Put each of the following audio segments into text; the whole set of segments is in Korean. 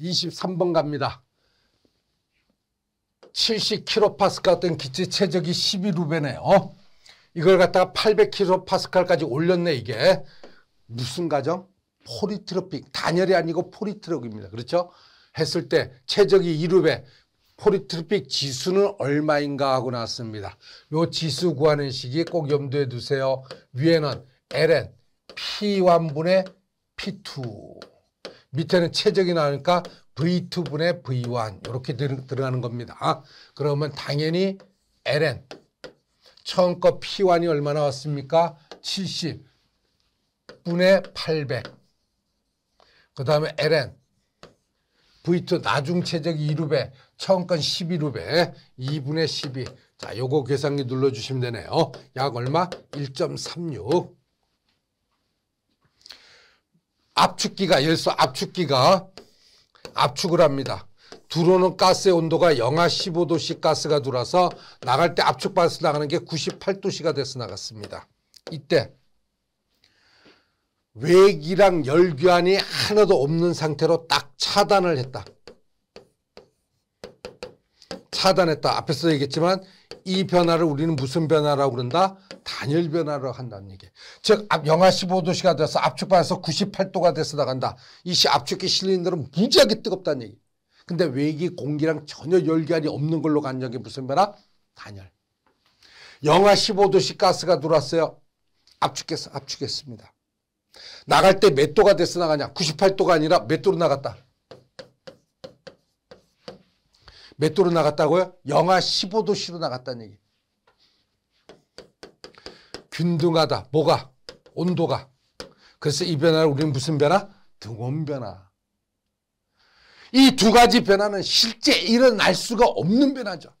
23번 갑니다. 70kPa 같은 기체 최적이 12루베네요. 어? 이걸 갖다가 800kPa까지 올렸네 이게. 무슨 과정? 포리트로픽. 단열이 아니고 포리트로입니다. 그렇죠? 했을 때최적이 2루베. 포리트로픽 지수는 얼마인가 하고 나왔습니다. 요 지수 구하는 시기 꼭 염두에 두세요. 위에는 LN, P1분의 P2. 밑에는 최적이 나오니까 V2분의 V1 이렇게 들어가는 겁니다. 그러면 당연히 LN 처음 거 P1이 얼마 나왔습니까? 70분의 800. 그 다음에 LN V2 나중 최적이 2루배 처음 건 12루배 2분의 12. 자, 요거 계산기 눌러주시면 되네요. 약 얼마? 1.36. 압축기가 열소 압축기가 압축을 합니다. 들어오는 가스의 온도가 영하 15도씩 가스가 들어와서 나갈 때 압축받아서 나가는 게 98도씨가 돼서 나갔습니다. 이때 외기랑 열교환이 하나도 없는 상태로 딱 차단을 했다. 차단했다. 앞에서 얘기했지만 이 변화를 우리는 무슨 변화라고 그런다? 단열변화를 한다는 얘기. 즉, 영하 15도씨가 돼서 압축반에서 98도가 돼서 나간다. 이시 압축기 실린더는 무지하게 뜨겁다는 얘기. 근데 외기 공기랑 전혀 열기관이 없는 걸로 간 적이 무슨 변화? 단열. 영하 15도씨 가스가 들어왔어요. 압축해서 압축했습니다. 나갈 때 몇 도가 돼서 나가냐? 98도가 아니라 몇 도로 나갔다? 몇 도로 나갔다고요? 영하 15도씨로 나갔다는 얘기. 균등하다. 뭐가? 온도가. 그래서 이 변화를 우리는 무슨 변화? 등온 변화. 이 두 가지 변화는 실제 일어날 수가 없는 변화죠.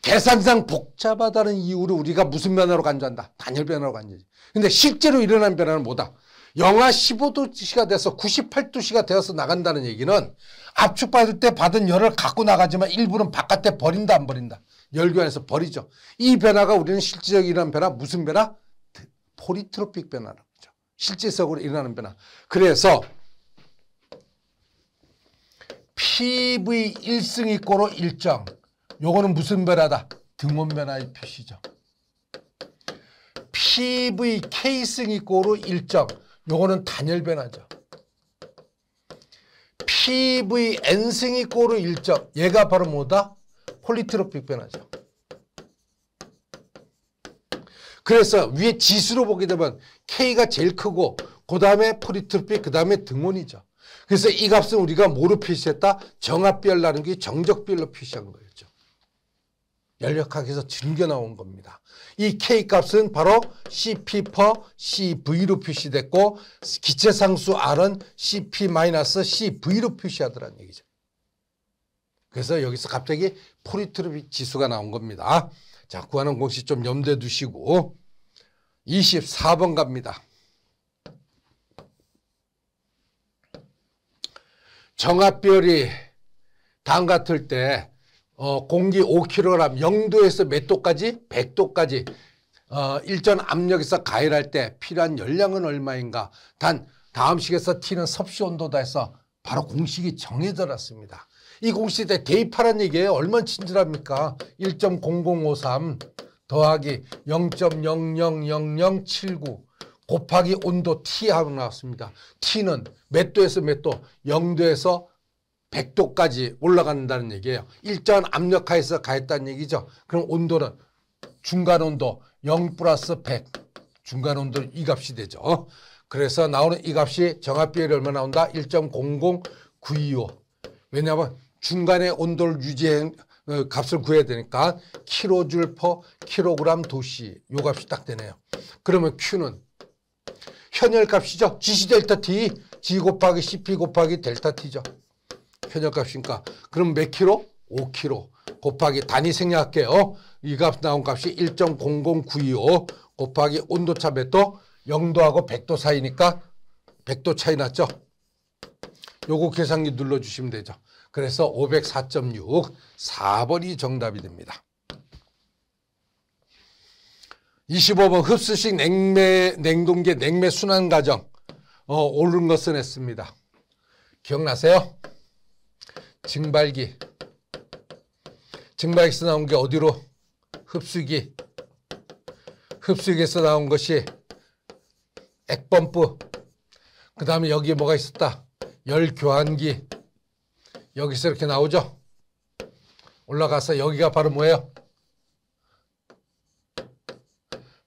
계산상 복잡하다는 이유로 우리가 무슨 변화로 간주한다? 단열 변화로 간주지 근데 실제로 일어난 변화는 뭐다? 영하 15도씨가 돼서 98도씨가 되어서 나간다는 얘기는 압축 받을 때 받은 열을 갖고 나가지만 일부는 바깥에 버린다 안 버린다. 열교환에서 버리죠. 이 변화가 우리는 실질적 이라는 변화 무슨 변화? 포리트로픽 변화라고 죠 실질적으로 일어나는 변화. 그래서 PV 1승 이꼬로 일정. 요거는 무슨 변화다? 등원 변화의 표시죠. PV K승 이꼬로 일정. 요거는 단열 변화죠. PVN승이 꼬르 1점. 얘가 바로 뭐다? 폴리트로픽 변화죠. 그래서 위에 지수로 보게 되면 K가 제일 크고 그 다음에 폴리트로픽 그 다음에 등원이죠. 그래서 이 값은 우리가 뭐로 표시했다? 정합비라는게정적비로 표시한 거였죠. 열역학에서 즐겨 나온 겁니다. 이 K값은 바로 CP p CV로 표시됐고 기체상수 R은 CP-CV로 표시하더라는 얘기죠. 그래서 여기서 갑자기 포리트르 지수가 나온 겁니다. 자, 구하는 공식 좀 염두에 두시고 24번 갑니다. 정합별이 다당 같을 때 어, 공기 5kg 0도에서 몇 도까지? 100도까지 어, 일전 압력에서 가열할 때 필요한 열량은 얼마인가 단 다음 식에서 T는 섭씨 온도다 해서 바로 공식이 정해져 놨습니다. 이 공식에 대입하라는 얘기에 얼마나 친절합니까? 1.0053 더하기 0.0000079 곱하기 온도 T 하고 나왔습니다. T는 몇 도에서 몇 도? 0도에서 100도까지 올라간다는 얘기예요. 일정한 압력하에서 가했다는 얘기죠. 그럼 온도는 중간 온도 0 플러스 100 중간 온도 이 값이 되죠. 그래서 나오는 이 값이 정합 비율이 얼마 나온다? 1.00925. 왜냐하면 중간에 온도를 유지해 어, 값을 구해야 되니까 킬로줄 퍼 킬로그램 도시 요 값이 딱 되네요. 그러면 Q는 현열 값이죠. GC 델타 T, G 곱하기 CP 곱하기 델타 T죠. 현역값이니까 그럼 몇 킬로? 5킬로 곱하기 단위 생략할게요. 이 값 나온 값이 1.00925 곱하기 온도차 몇 도? 0도하고 100도 사이니까 100도 차이 났죠? 요거 계산기 눌러주시면 되죠. 그래서 504.6 4번이 정답이 됩니다. 25번 흡수식 냉매 냉동계 냉매 순환 과정 어, 옳은 것은 했습니다. 기억나세요? 증발기. 증발기에서 나온 게 어디로? 흡수기. 흡수기에서 나온 것이 액펌프. 그 다음에 여기에 뭐가 있었다? 열교환기. 여기서 이렇게 나오죠? 올라가서 여기가 바로 뭐예요?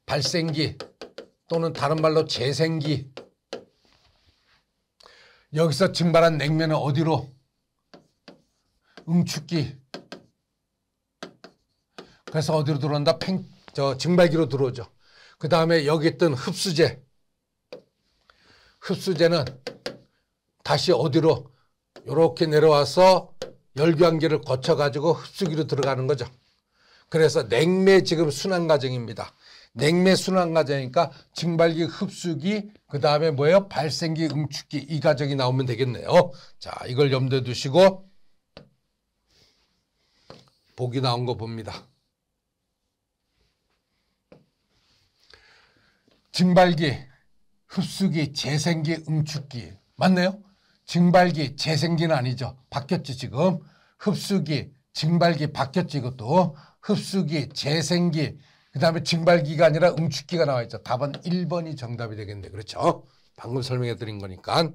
발생기 또는 다른 말로 재생기. 여기서 증발한 냉면은 어디로? 응축기. 그래서 어디로 들어온다? 팽, 저 증발기로 들어오죠. 그 다음에 여기 있던 흡수제. 흡수제는 다시 어디로 이렇게 내려와서 열관기를 거쳐가지고 흡수기로 들어가는 거죠. 그래서 냉매 지금 순환 과정입니다. 냉매 순환 과정이니까 증발기 흡수기 그 다음에 뭐예요? 발생기 응축기 이 과정이 나오면 되겠네요. 자 이걸 염두에 두시고 복이 나온 거 봅니다. 증발기, 흡수기, 재생기, 응축기 맞나요? 증발기, 재생기는 아니죠. 바뀌었지 지금. 흡수기, 증발기 바뀌었지 이것도. 흡수기, 재생기, 그 다음에 증발기가 아니라 응축기가 나와 있죠. 답은 1번이 정답이 되겠는데 그렇죠? 방금 설명해 드린 거니까.